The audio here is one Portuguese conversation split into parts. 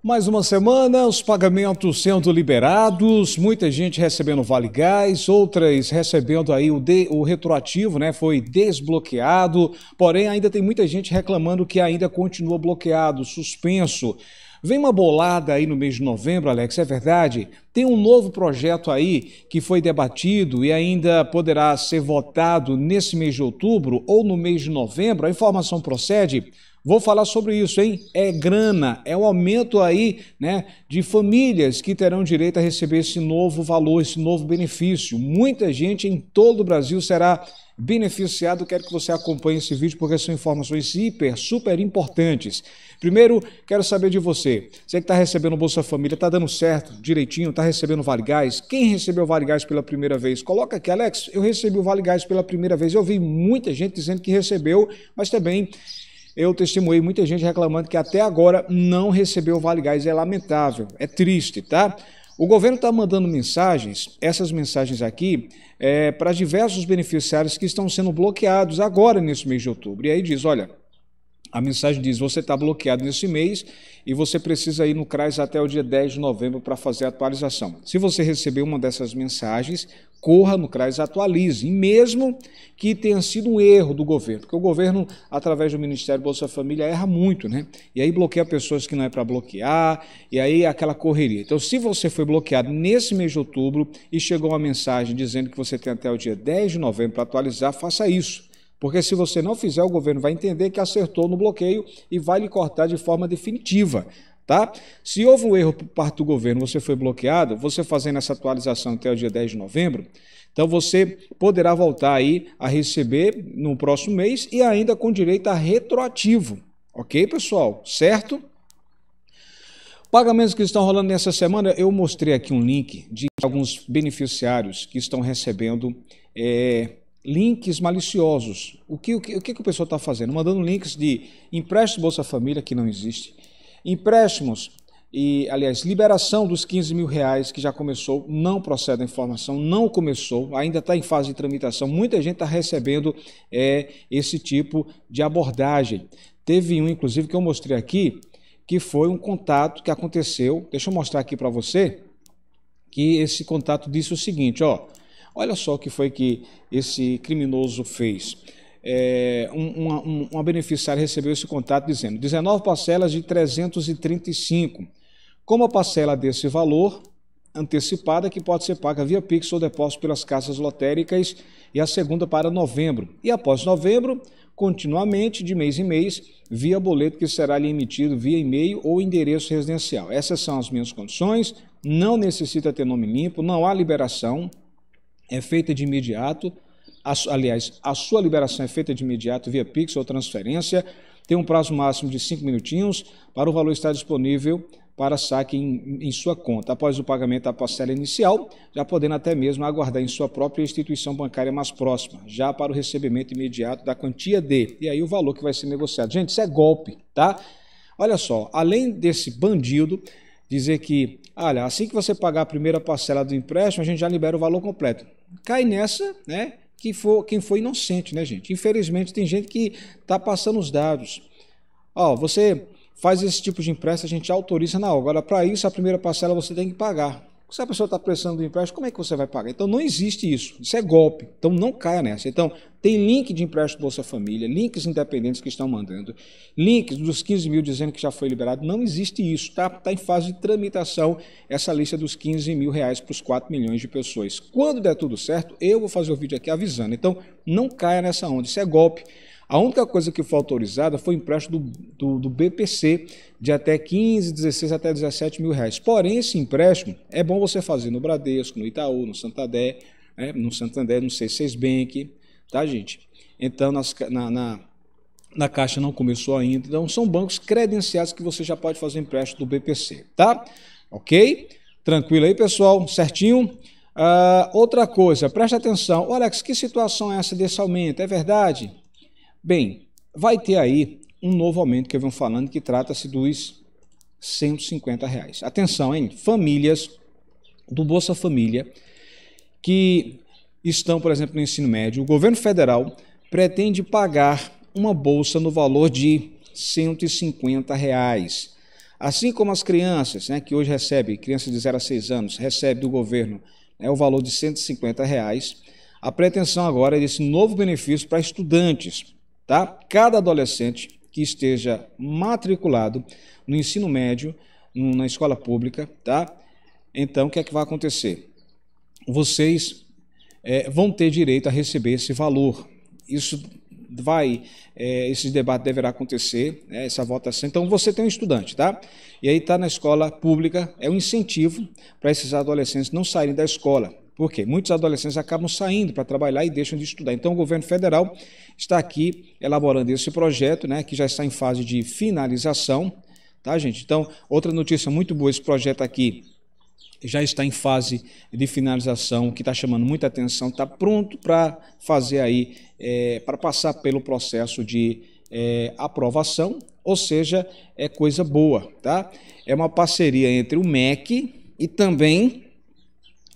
Mais uma semana, os pagamentos sendo liberados, muita gente recebendo Vale Gás, outras recebendo aí o, de, o retroativo, né? Foi desbloqueado, porém ainda tem muita gente reclamando que ainda continua bloqueado, suspenso. Vem uma bolada aí no mês de novembro, Alex, é verdade? Tem um novo projeto aí que foi debatido e ainda poderá ser votado nesse mês de outubro ou no mês de novembro. A informação procede. Vou falar sobre isso, hein? É grana, é o um aumento aí, né, de famílias que terão direito a receber esse novo valor, esse novo benefício. Muita gente em todo o Brasil será beneficiado. Quero que você acompanhe esse vídeo porque são informações hiper, super importantes. Primeiro, quero saber de você. Você que está recebendo o Bolsa Família, está dando certo, direitinho, está recebendo Vale Gás? Quem recebeu o Vale Gás pela primeira vez? Coloca aqui, Alex, eu recebi o Vale Gás pela primeira vez. Eu vi muita gente dizendo que recebeu, mas também eu testemunhei muita gente reclamando que até agora não recebeu o Vale Gás. É lamentável, é triste, tá? O governo está mandando mensagens, essas mensagens aqui, é, para diversos beneficiários que estão sendo bloqueados agora nesse mês de outubro. E aí diz: olha, a mensagem diz: você está bloqueado nesse mês e você precisa ir no CRAS até o dia 10 de novembro para fazer a atualização. Se você receber uma dessas mensagens, corra no CRAS, atualize, e mesmo que tenha sido um erro do governo, porque o governo, através do Ministério Bolsa Família, erra muito, né? E aí bloqueia pessoas que não é para bloquear, e aí é aquela correria. Então, se você foi bloqueado nesse mês de outubro e chegou uma mensagem dizendo que você tem até o dia 10 de novembro para atualizar, faça isso porque se você não fizer, o governo vai entender que acertou no bloqueio e vai lhe cortar de forma definitiva. Tá? Se houve um erro por parte do governo, você foi bloqueado, você fazendo essa atualização até o dia 10 de novembro, então você poderá voltar aí a receber no próximo mês e ainda com direito a retroativo. Ok, pessoal? Certo? Pagamentos que estão rolando nessa semana, eu mostrei aqui um link de alguns beneficiários que estão recebendo é, links maliciosos. O que o, que, o, que o pessoal está fazendo? Mandando links de empréstimo Bolsa Família, que não existe, empréstimos e, aliás, liberação dos 15 mil reais, que já começou, não procede a informação, não começou, ainda está em fase de tramitação. Muita gente está recebendo é, esse tipo de abordagem. Teve um, inclusive, que eu mostrei aqui, que foi um contato que aconteceu. Deixa eu mostrar aqui para você, que esse contato disse o seguinte, ó. Olha só o que foi que esse criminoso fez. É, uma, uma beneficiária recebeu esse contato dizendo: 19 parcelas de 335. Como a parcela desse valor antecipada que pode ser paga via Pix ou depósito pelas caixas lotéricas e a segunda para novembro. E após novembro, continuamente, de mês em mês, via boleto que será lhe emitido via e-mail ou endereço residencial. Essas são as minhas condições, não necessita ter nome limpo, não há liberação, é feita de imediato. Aliás, a sua liberação é feita de imediato via Pix ou transferência. Tem um prazo máximo de 5 minutinhos para o valor estar disponível para saque em, em, sua conta. Após o pagamento da parcela inicial, já podendo até mesmo aguardar em sua própria instituição bancária mais próxima, já para o recebimento imediato da quantia D. E aí o valor que vai ser negociado. Gente, isso é golpe, tá? Olha só, além desse bandido dizer que, olha, assim que você pagar a primeira parcela do empréstimo, a gente já libera o valor completo cai nessa, né? Quem foi quem foi inocente, né, gente? Infelizmente, tem gente que está passando os dados. Ó, você faz esse tipo de empréstimo, a gente autoriza na hora. Agora, para isso, a primeira parcela você tem que pagar. Se a pessoa está precisando do empréstimo, como é que você vai pagar? Então não existe isso. Isso é golpe. Então não caia nessa. Então tem link de empréstimo Bolsa Família, links independentes que estão mandando, links dos 15 mil dizendo que já foi liberado. Não existe isso. Está tá em fase de tramitação essa lista dos 15 mil reais para os 4 milhões de pessoas. Quando der tudo certo, eu vou fazer o vídeo aqui avisando. Então não caia nessa onda. Isso é golpe. A única coisa que foi autorizada foi o empréstimo do, do, do BPC de até 15, 16 até 17 mil reais. Porém, esse empréstimo é bom você fazer no Bradesco, no Itaú, no Santander, né? no Santander, no C6 Bank, tá, gente? Então, nas, na, na na Caixa não começou ainda. Então, são bancos credenciados que você já pode fazer empréstimo do BPC, tá? Ok? Tranquilo aí, pessoal? Certinho? Uh, outra coisa, preste atenção. Alex, que situação é essa desse aumento? É verdade? Bem, vai ter aí um novo aumento que eu venho falando que trata-se dos 150 reais. Atenção, hein? Famílias do Bolsa Família que estão, por exemplo, no ensino médio, o governo federal pretende pagar uma bolsa no valor de 150 reais. Assim como as crianças, né, que hoje recebem, crianças de 0 a 6 anos, recebem do governo né, o valor de 150 reais, a pretensão agora é desse novo benefício para estudantes, tá? Cada adolescente que esteja matriculado no ensino médio, na escola pública, tá? Então, o que é que vai acontecer? Vocês é, vão ter direito a receber esse valor. Isso vai, é, esse debate deverá acontecer, né, essa votação. Então, você tem um estudante, tá? E aí está na escola pública, é um incentivo para esses adolescentes não saírem da escola. Por quê? Muitos adolescentes acabam saindo para trabalhar e deixam de estudar. Então, o governo federal está aqui elaborando esse projeto, né, que já está em fase de finalização, tá, gente? Então, outra notícia muito boa, esse projeto aqui já está em fase de finalização, que está chamando muita atenção, está pronto para fazer aí, é, para passar pelo processo de é, aprovação, ou seja, é coisa boa, tá? É uma parceria entre o MEC e também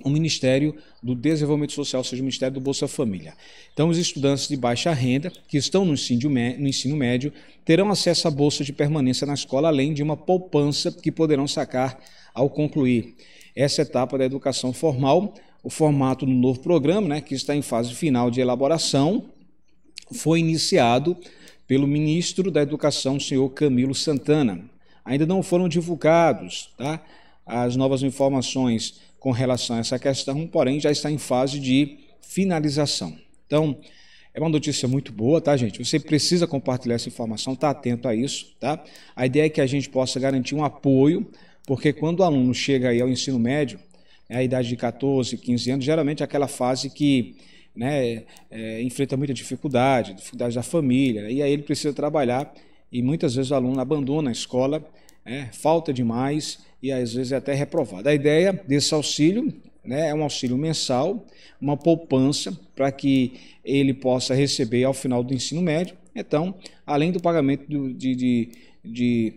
o Ministério do Desenvolvimento Social, ou seja, o Ministério do Bolsa Família. Então, os estudantes de baixa renda que estão no ensino, médio terão acesso à bolsa de permanência na escola, além de uma poupança que poderão sacar ao concluir essa etapa da educação formal. O formato do novo programa, né, que está em fase final de elaboração, foi iniciado pelo ministro da Educação, senhor Camilo Santana. Ainda não foram divulgados tá, as novas informações com relação a essa questão, porém já está em fase de finalização. Então, é uma notícia muito boa, tá, gente? Você precisa compartilhar essa informação, tá atento a isso, tá? A ideia é que a gente possa garantir um apoio, porque quando o aluno chega aí ao ensino médio, é a idade de 14, 15 anos, geralmente é aquela fase que né, é, é enfrenta muita dificuldade, dificuldades da família, e aí ele precisa trabalhar e muitas vezes o aluno abandona a escola, é, falta demais e às vezes é até reprovado. A ideia desse auxílio né, é um auxílio mensal, uma poupança para que ele possa receber ao final do ensino médio. Então, além do pagamento de, de, de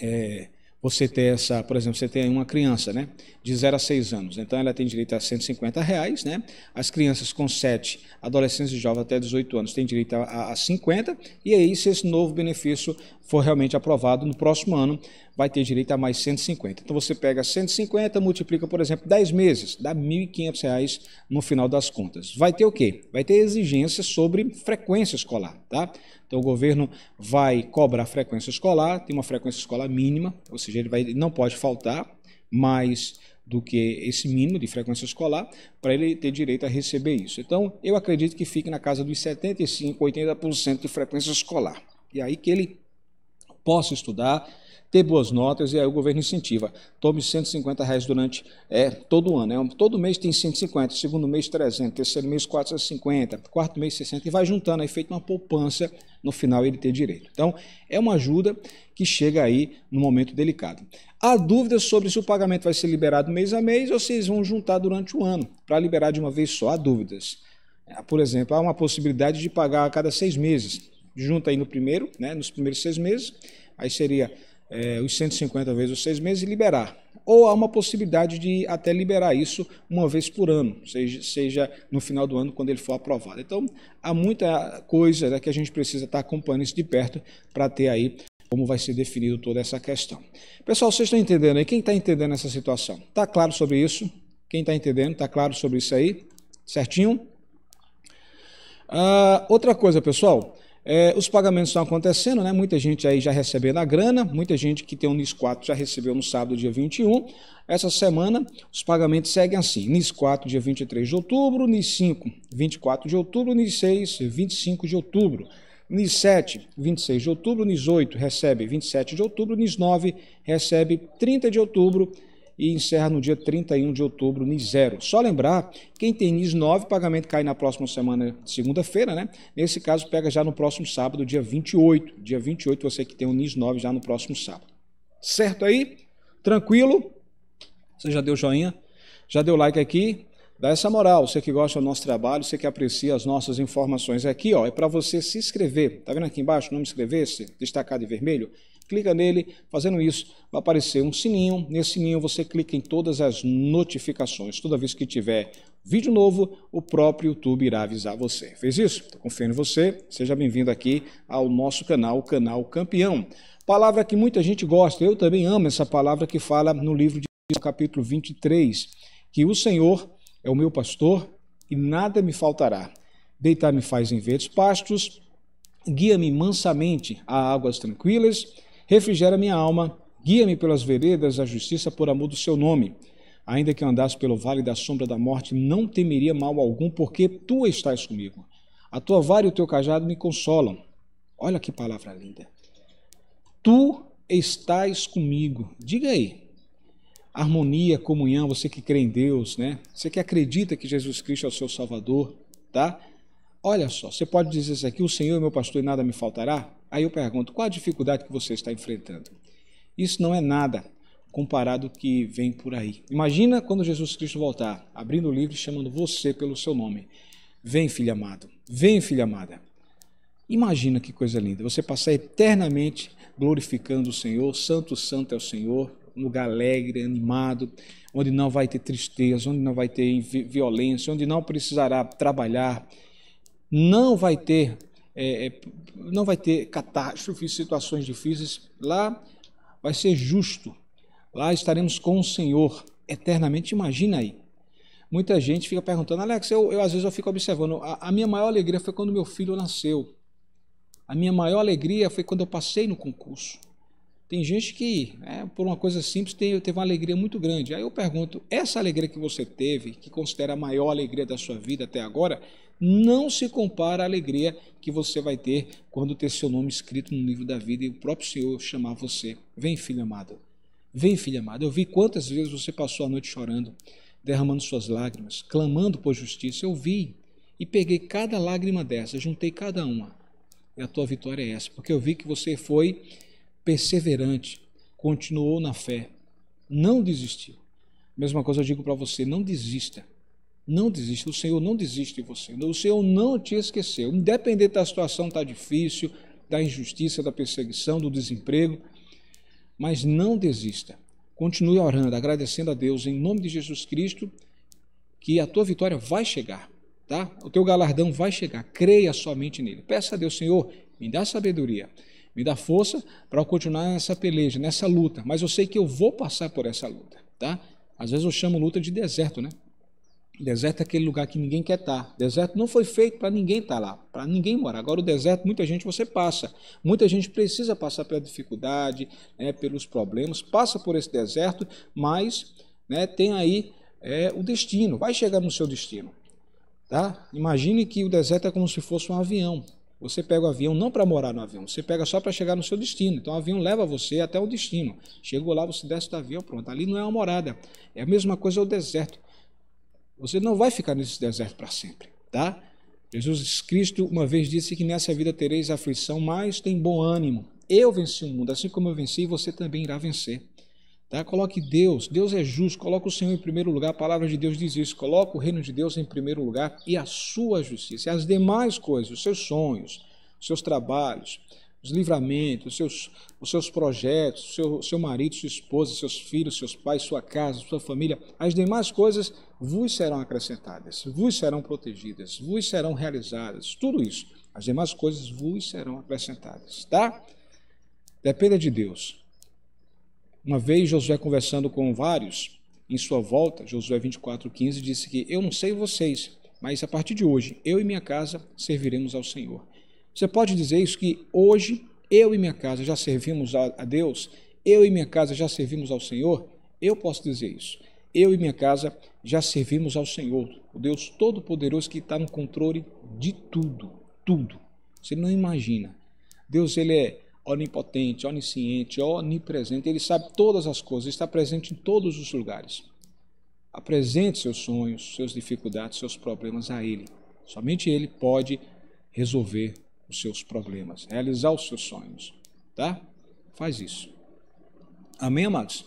é, você ter essa, por exemplo, você tem uma criança, né, de 0 a 6 anos, então ela tem direito a 150 reais, né, as crianças com 7, adolescentes e jovens até 18 anos têm direito a, a 50, e aí se esse novo benefício for realmente aprovado no próximo ano, vai ter direito a mais 150. Então você pega 150, multiplica, por exemplo, 10 meses, dá R$ 1.500 no final das contas. Vai ter o quê? Vai ter exigências sobre frequência escolar, tá? Então o governo vai cobrar a frequência escolar, tem uma frequência escolar mínima, ou seja, ele vai, não pode faltar mais do que esse mínimo de frequência escolar para ele ter direito a receber isso. Então, eu acredito que fique na casa dos 75, 80% de frequência escolar. E é aí que ele possa estudar, ter boas notas, e aí o governo incentiva. Tome 150 reais durante é, todo o ano. É, todo mês tem 150, segundo mês 300, terceiro mês 450, quarto mês 60, e vai juntando aí, feito uma poupança, no final ele ter direito. Então, é uma ajuda que chega aí no momento delicado. Há dúvidas sobre se o pagamento vai ser liberado mês a mês ou vocês vão juntar durante o ano para liberar de uma vez só. Há dúvidas. É, por exemplo, há uma possibilidade de pagar a cada seis meses. Junta aí no primeiro, né, nos primeiros seis meses, aí seria é, os 150 vezes os seis meses e liberar. Ou há uma possibilidade de até liberar isso uma vez por ano, seja, seja no final do ano, quando ele for aprovado. Então, há muita coisa né, que a gente precisa estar acompanhando isso de perto para ter aí como vai ser definido toda essa questão. Pessoal, vocês estão entendendo aí? Quem está entendendo essa situação? Está claro sobre isso? Quem está entendendo? Está claro sobre isso aí? Certinho? Uh, outra coisa, pessoal. É, os pagamentos estão acontecendo, né? muita gente aí já recebendo a grana, muita gente que tem o NIS 4 já recebeu no sábado, dia 21. Essa semana os pagamentos seguem assim: NIS 4, dia 23 de outubro, NIS 5, 24 de outubro, NIS 6, 25 de outubro. NIS 7, 26 de outubro, NIS 8 recebe 27 de outubro, NIS 9 recebe 30 de outubro e encerra no dia 31 de outubro, NIS 0. Só lembrar, quem tem NIS 9, pagamento cai na próxima semana, segunda-feira, né? Nesse caso, pega já no próximo sábado, dia 28. Dia 28, você que tem o NIS 9 já no próximo sábado. Certo aí? Tranquilo? Você já deu joinha? Já deu like aqui? Dá essa moral, você que gosta do nosso trabalho, você que aprecia as nossas informações aqui, ó, é para você se inscrever. Tá vendo aqui embaixo, não nome inscrever-se, destacado em vermelho? clica nele, fazendo isso, vai aparecer um sininho. Nesse sininho você clica em todas as notificações. Toda vez que tiver vídeo novo, o próprio YouTube irá avisar você. Fez isso? Estou confiando em você. Seja bem-vindo aqui ao nosso canal, o Canal Campeão. Palavra que muita gente gosta, eu também amo essa palavra que fala no livro de capítulo 23, que o Senhor é o meu pastor e nada me faltará. Deitar-me faz em verdes pastos, guia-me mansamente a águas tranquilas Refrigera minha alma, guia-me pelas veredas da justiça por amor do seu nome. Ainda que andasse pelo vale da sombra da morte, não temeria mal algum, porque tu estás comigo. A tua vara e o teu cajado me consolam. Olha que palavra linda. Tu estás comigo. Diga aí. Harmonia, comunhão, você que crê em Deus, né? Você que acredita que Jesus Cristo é o seu Salvador, tá? Olha só, você pode dizer isso aqui: o Senhor é meu pastor e nada me faltará? Aí eu pergunto: qual a dificuldade que você está enfrentando? Isso não é nada comparado ao que vem por aí. Imagina quando Jesus Cristo voltar, abrindo o livro e chamando você pelo seu nome. Vem, filho amado. Vem, filha amada. Imagina que coisa linda. Você passar eternamente glorificando o Senhor. Santo, santo é o Senhor. Um lugar alegre, animado, onde não vai ter tristeza, onde não vai ter violência, onde não precisará trabalhar. Não vai ter é, é, não vai ter catástrofes, situações difíceis. Lá vai ser justo. Lá estaremos com o Senhor eternamente. Imagina aí. Muita gente fica perguntando, Alex, eu, eu às vezes eu fico observando. A, a minha maior alegria foi quando meu filho nasceu. A minha maior alegria foi quando eu passei no concurso. Tem gente que, né, por uma coisa simples, teve uma alegria muito grande. Aí eu pergunto: essa alegria que você teve, que considera a maior alegria da sua vida até agora, não se compara à alegria que você vai ter quando ter seu nome escrito no livro da vida e o próprio Senhor chamar você. Vem, filho amado. Vem, filho amado. Eu vi quantas vezes você passou a noite chorando, derramando suas lágrimas, clamando por justiça. Eu vi e peguei cada lágrima dessa, juntei cada uma. E a tua vitória é essa, porque eu vi que você foi perseverante, continuou na fé, não desistiu. Mesma coisa eu digo para você: não desista. Não desista. O Senhor não desiste de você. O Senhor não te esqueceu. Independente da situação estar tá difícil, da injustiça, da perseguição, do desemprego. Mas não desista. Continue orando, agradecendo a Deus em nome de Jesus Cristo, que a tua vitória vai chegar, tá? O teu galardão vai chegar. Creia somente nele. Peça a Deus, Senhor, me dá sabedoria. Me dá força para eu continuar nessa peleja, nessa luta. Mas eu sei que eu vou passar por essa luta, tá? Às vezes eu chamo luta de deserto, né? Deserto é aquele lugar que ninguém quer estar. Tá. Deserto não foi feito para ninguém estar tá lá, para ninguém morar. Agora, o deserto, muita gente você passa. Muita gente precisa passar pela dificuldade, né, pelos problemas, passa por esse deserto, mas né, tem aí é, o destino, vai chegar no seu destino. Tá? Imagine que o deserto é como se fosse um avião. Você pega o avião não para morar no avião, você pega só para chegar no seu destino. Então o avião leva você até o destino. Chegou lá, você desce do avião, pronto. Ali não é uma morada. É a mesma coisa o deserto. Você não vai ficar nesse deserto para sempre, tá? Jesus Cristo uma vez disse que nessa vida tereis aflição, mas tem bom ânimo. Eu venci o mundo, assim como eu venci, você também irá vencer. Tá? Coloque Deus, Deus é justo, coloque o Senhor em primeiro lugar, a palavra de Deus diz isso, coloque o reino de Deus em primeiro lugar e a sua justiça, e as demais coisas, os seus sonhos, os seus trabalhos, os livramentos, os seus, os seus projetos, seu, seu marido, sua esposa, seus filhos, seus pais, sua casa, sua família, as demais coisas vos serão acrescentadas, vos serão protegidas, vos serão realizadas, tudo isso, as demais coisas vos serão acrescentadas, tá? Dependa de Deus, uma vez Josué conversando com vários em sua volta, Josué 24:15 disse que eu não sei vocês, mas a partir de hoje eu e minha casa serviremos ao Senhor. Você pode dizer isso que hoje eu e minha casa já servimos a Deus, eu e minha casa já servimos ao Senhor? Eu posso dizer isso. Eu e minha casa já servimos ao Senhor, o Deus Todo-Poderoso que está no controle de tudo, tudo. Você não imagina. Deus ele é onipotente, onisciente, onipresente. Ele sabe todas as coisas, está presente em todos os lugares. Apresente seus sonhos, suas dificuldades, seus problemas a Ele. Somente Ele pode resolver os seus problemas, realizar os seus sonhos. Tá? Faz isso. Amém, amados?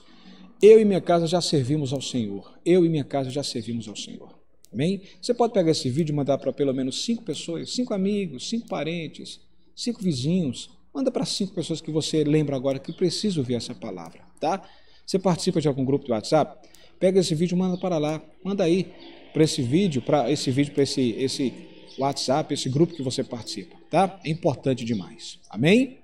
Eu e minha casa já servimos ao Senhor. Eu e minha casa já servimos ao Senhor. Amém? Você pode pegar esse vídeo e mandar para pelo menos cinco pessoas, cinco amigos, cinco parentes, cinco vizinhos, Manda para cinco pessoas que você lembra agora que precisa ouvir essa palavra, tá? Você participa de algum grupo de WhatsApp? Pega esse vídeo, manda para lá, manda aí para esse vídeo, para esse vídeo, para esse, esse WhatsApp, esse grupo que você participa, tá? É importante demais. Amém?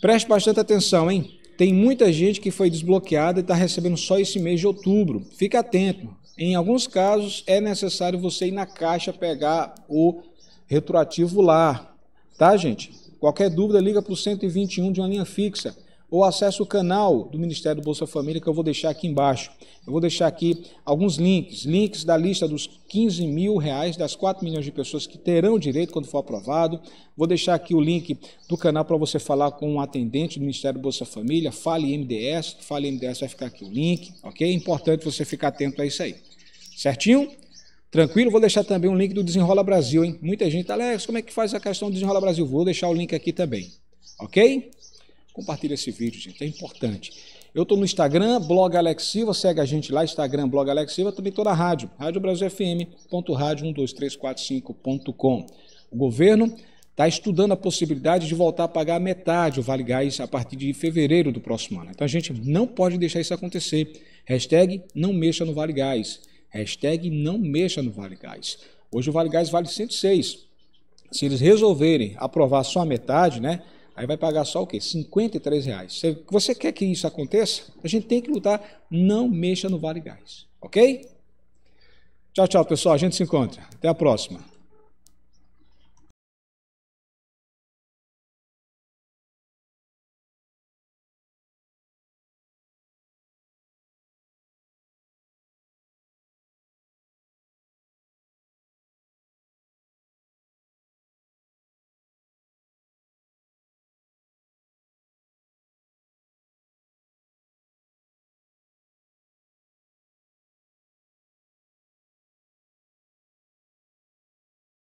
Preste bastante atenção, hein? Tem muita gente que foi desbloqueada e está recebendo só esse mês de outubro. Fica atento. Em alguns casos é necessário você ir na caixa pegar o retroativo lá, tá, gente? Qualquer dúvida, liga para o 121 de uma linha fixa ou acesse o canal do Ministério do Bolsa Família que eu vou deixar aqui embaixo. Eu vou deixar aqui alguns links, links da lista dos 15 mil reais, das 4 milhões de pessoas que terão direito quando for aprovado. Vou deixar aqui o link do canal para você falar com um atendente do Ministério do Bolsa Família, Fale MDS, Fale MDS vai ficar aqui o link, ok? É importante você ficar atento a isso aí. Certinho? Tranquilo? Vou deixar também um link do Desenrola Brasil, hein? Muita gente, Alex, como é que faz a questão do Desenrola Brasil? Vou deixar o link aqui também, ok? Compartilha esse vídeo, gente, é importante. Eu estou no Instagram, blog Alex Silva, segue a gente lá, Instagram, blog Alex Silva, também estou na rádio, radiobrasilfm.radio12345.com. O governo está estudando a possibilidade de voltar a pagar metade o Vale Gás a partir de fevereiro do próximo ano. Então a gente não pode deixar isso acontecer. Hashtag não mexa no Vale Gás. Hashtag não mexa no Vale Gás. Hoje o Vale Gás vale 106. Se eles resolverem aprovar só a metade, né? Aí vai pagar só o quê? 53 reais. Você quer que isso aconteça? A gente tem que lutar. Não mexa no Vale Gás, ok? Tchau, tchau, pessoal. A gente se encontra. Até a próxima.